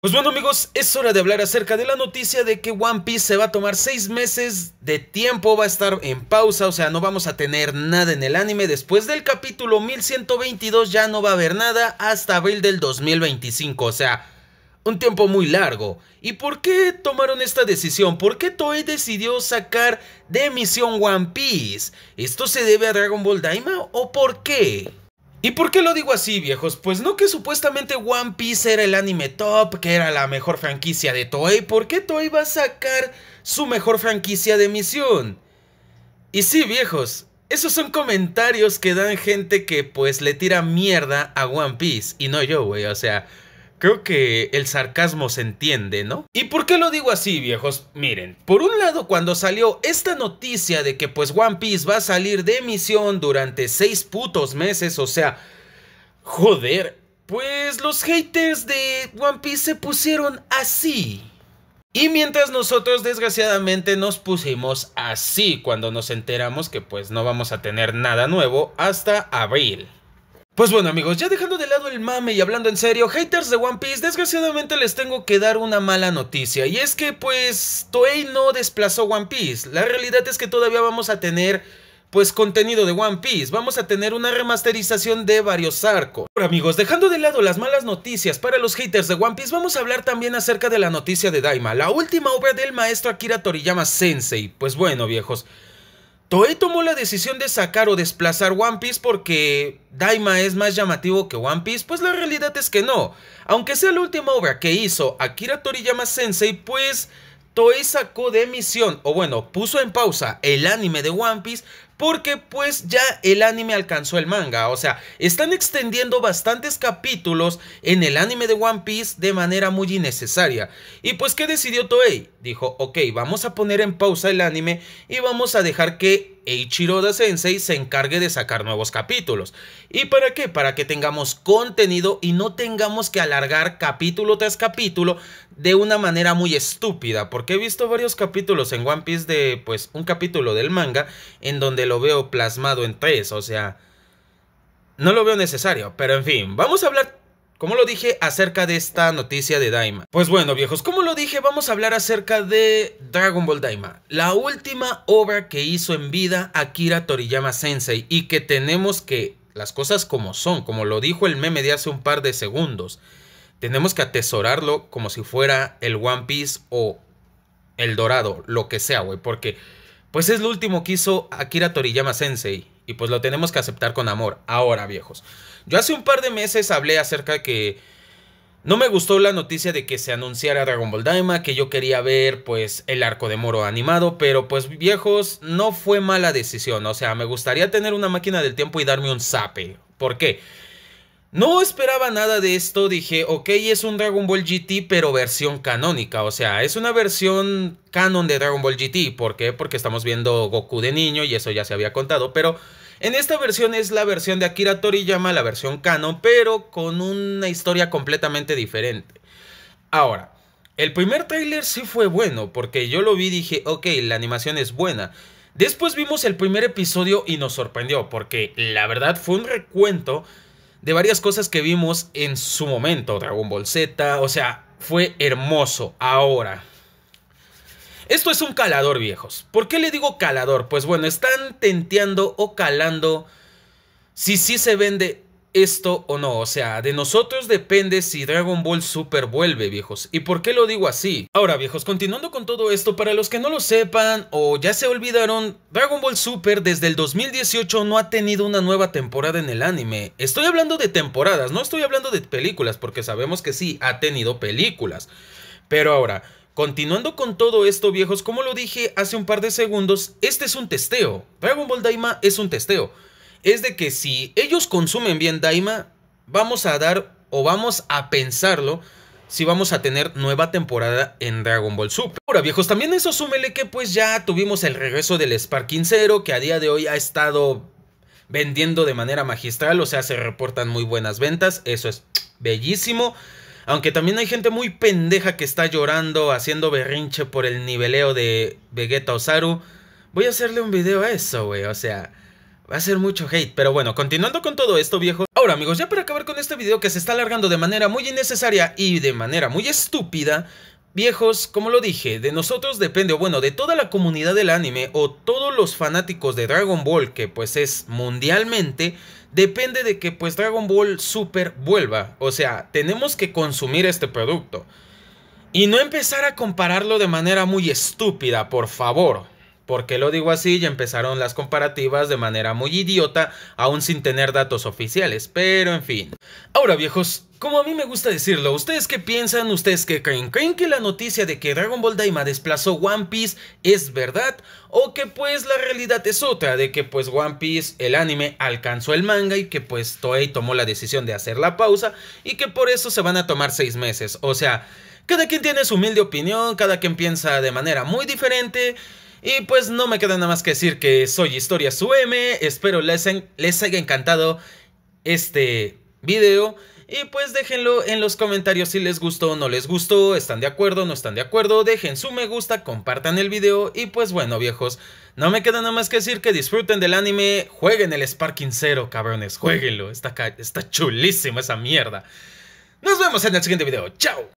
Pues bueno amigos, es hora de hablar acerca de la noticia de que One Piece se va a tomar 6 meses de tiempo, va a estar en pausa, o sea, no vamos a tener nada en el anime. Después del capítulo 1122 ya no va a haber nada hasta abril del 2025, o sea, un tiempo muy largo. ¿Y por qué tomaron esta decisión? ¿Por qué Toei decidió sacar de emisión One Piece? ¿Esto se debe a Dragon Ball Daima o por qué? ¿Y por qué lo digo así, viejos? Pues no que supuestamente One Piece era el anime top, que era la mejor franquicia de Toei, ¿por qué Toei va a sacar su mejor franquicia de misión? Y sí, viejos, esos son comentarios que dan gente que pues le tira mierda a One Piece, y no yo, güey, o sea, Creo que el sarcasmo se entiende, ¿no? ¿Y por qué lo digo así, viejos? Miren, por un lado, cuando salió esta noticia de que pues One Piece va a salir de emisión durante seis putos meses, o sea, joder, pues los haters de One Piece se pusieron así. Y mientras nosotros desgraciadamente nos pusimos así cuando nos enteramos que pues no vamos a tener nada nuevo hasta abril. Pues bueno amigos, ya dejando de lado el mame y hablando en serio, haters de One Piece, desgraciadamente les tengo que dar una mala noticia y es que pues Toei no desplazó One Piece, la realidad es que todavía vamos a tener pues contenido de One Piece, vamos a tener una remasterización de varios arcos. Ahora amigos, dejando de lado las malas noticias para los haters de One Piece, vamos a hablar también acerca de la noticia de Daima, la última obra del maestro Akira Toriyama Sensei, pues bueno viejos... Toei tomó la decisión de sacar o desplazar One Piece porque Daima es más llamativo que One Piece, pues la realidad es que no. Aunque sea la última obra que hizo Akira Toriyama Sensei, pues Toei sacó de emisión, o bueno, puso en pausa el anime de One Piece porque pues ya el anime alcanzó el manga, o sea, están extendiendo bastantes capítulos en el anime de One Piece de manera muy innecesaria. Y pues, ¿qué decidió Toei? Dijo, ok, vamos a poner en pausa el anime y vamos a dejar que Eiichiro da Sensei se encargue de sacar nuevos capítulos. ¿Y para qué? Para que tengamos contenido y no tengamos que alargar capítulo tras capítulo de una manera muy estúpida. Porque he visto varios capítulos en One Piece de, pues, un capítulo del manga en donde lo veo plasmado en tres. O sea, no lo veo necesario. Pero en fin, vamos a hablar como lo dije acerca de esta noticia de Daima? Pues bueno viejos, como lo dije vamos a hablar acerca de Dragon Ball Daima, la última obra que hizo en vida Akira Toriyama Sensei y que tenemos que, las cosas como son, como lo dijo el meme de hace un par de segundos, tenemos que atesorarlo como si fuera el One Piece o el Dorado, lo que sea, güey, porque pues es lo último que hizo Akira Toriyama Sensei y pues lo tenemos que aceptar con amor. Ahora, viejos. Yo hace un par de meses hablé acerca de que no me gustó la noticia de que se anunciara Dragon Ball Daima, que yo quería ver pues el arco de Moro animado, pero pues viejos, no fue mala decisión, o sea, me gustaría tener una máquina del tiempo y darme un zape. ¿Por qué? No esperaba nada de esto, dije, ok, es un Dragon Ball GT, pero versión canónica, o sea, es una versión canon de Dragon Ball GT, ¿por qué? Porque estamos viendo Goku de niño y eso ya se había contado, pero en esta versión es la versión de Akira Toriyama, la versión canon, pero con una historia completamente diferente. Ahora, el primer tráiler sí fue bueno, porque yo lo vi y dije, ok, la animación es buena. Después vimos el primer episodio y nos sorprendió, porque la verdad fue un recuento de varias cosas que vimos en su momento, Dragon Ball Z, o sea, fue hermoso. Ahora, esto es un calador, viejos. ¿Por qué le digo calador? Pues bueno, están tenteando o calando si sí se vende esto o no, o sea, de nosotros depende si Dragon Ball Super vuelve, viejos. ¿Y por qué lo digo así? Ahora, viejos, continuando con todo esto, para los que no lo sepan o ya se olvidaron, Dragon Ball Super desde el 2018 no ha tenido una nueva temporada en el anime. Estoy hablando de temporadas, no estoy hablando de películas, porque sabemos que sí, ha tenido películas. Pero ahora, Continuando con todo esto, viejos, como lo dije hace un par de segundos, este es un testeo. Dragon Ball Daima es un testeo es de que si ellos consumen bien Daima, vamos a dar o vamos a pensarlo si vamos a tener nueva temporada en Dragon Ball Super. Ahora viejos, también eso súmele que pues ya tuvimos el regreso del Sparking Zero que a día de hoy ha estado vendiendo de manera magistral, o sea, se reportan muy buenas ventas, eso es bellísimo. Aunque también hay gente muy pendeja que está llorando, haciendo berrinche por el niveleo de Vegeta Osaru. Voy a hacerle un video a eso, güey, o sea... Va a ser mucho hate, pero bueno, continuando con todo esto, viejo. Ahora, amigos, ya para acabar con este video que se está alargando de manera muy innecesaria y de manera muy estúpida, Viejos, como lo dije, de nosotros depende, o bueno, de toda la comunidad del anime o todos los fanáticos de Dragon Ball, que pues es mundialmente, depende de que pues Dragon Ball Super vuelva. O sea, tenemos que consumir este producto. Y no empezar a compararlo de manera muy estúpida, por favor. ¿Por qué lo digo así? Ya empezaron las comparativas de manera muy idiota, aún sin tener datos oficiales, pero en fin. Ahora viejos, como a mí me gusta decirlo, ¿ustedes qué piensan? ¿Ustedes qué creen? ¿Creen que la noticia de que Dragon Ball Daima desplazó One Piece es verdad? ¿O que pues la realidad es otra? De que pues One Piece, el anime, alcanzó el manga y que pues Toei tomó la decisión de hacer la pausa y que por eso se van a tomar seis meses. O sea, cada quien tiene su humilde opinión, cada quien piensa de manera muy diferente... Y pues no me queda nada más que decir que soy Historia UM, espero les, les haya encantado este video. Y pues déjenlo en los comentarios si les gustó o no les gustó, están de acuerdo o no están de acuerdo, dejen su me gusta, compartan el video y pues bueno viejos, no me queda nada más que decir que disfruten del anime, jueguen el Sparking Zero cabrones, jueguenlo, está, está chulísima esa mierda. Nos vemos en el siguiente video, chao.